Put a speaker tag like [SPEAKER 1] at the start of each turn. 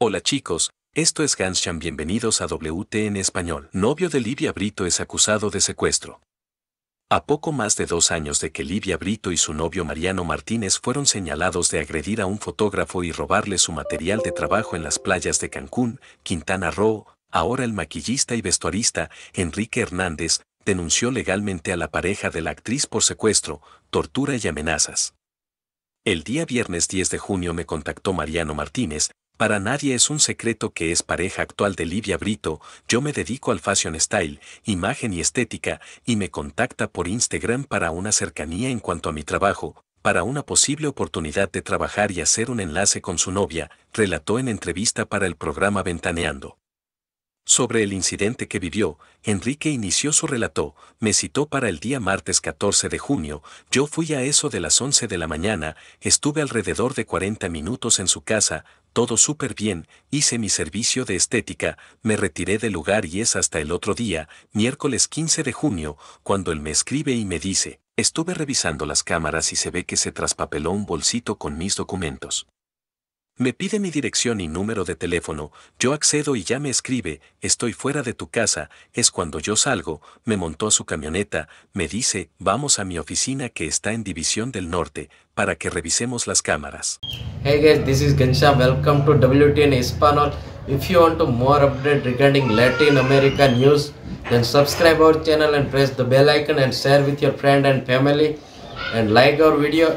[SPEAKER 1] Hola chicos, esto es Ganshan. Bienvenidos a WT en español. Novio de Livia Brito es acusado de secuestro. A poco más de dos años de que Livia Brito y su novio Mariano Martínez fueron señalados de agredir a un fotógrafo y robarle su material de trabajo en las playas de Cancún, Quintana Roo, ahora el maquillista y vestuarista Enrique Hernández denunció legalmente a la pareja de la actriz por secuestro, tortura y amenazas. El día viernes 10 de junio me contactó Mariano Martínez, para nadie es un secreto que es pareja actual de Livia Brito, yo me dedico al fashion style, imagen y estética, y me contacta por Instagram para una cercanía en cuanto a mi trabajo, para una posible oportunidad de trabajar y hacer un enlace con su novia, relató en entrevista para el programa Ventaneando. Sobre el incidente que vivió, Enrique inició su relato, me citó para el día martes 14 de junio, yo fui a eso de las 11 de la mañana, estuve alrededor de 40 minutos en su casa, todo súper bien, hice mi servicio de estética, me retiré del lugar y es hasta el otro día, miércoles 15 de junio, cuando él me escribe y me dice, estuve revisando las cámaras y se ve que se traspapeló un bolsito con mis documentos. Me pide mi dirección y número de teléfono, yo accedo y ya me escribe, estoy fuera de tu casa, es cuando yo salgo, me montó a su camioneta, me dice, vamos a mi oficina que está en División del Norte, para que revisemos las cámaras.
[SPEAKER 2] Hey guys, this is Gensha. welcome to WTN Hispanol. If you want to more update regarding Latin America news, then subscribe our channel and press the bell icon and share with your friend and family and like our video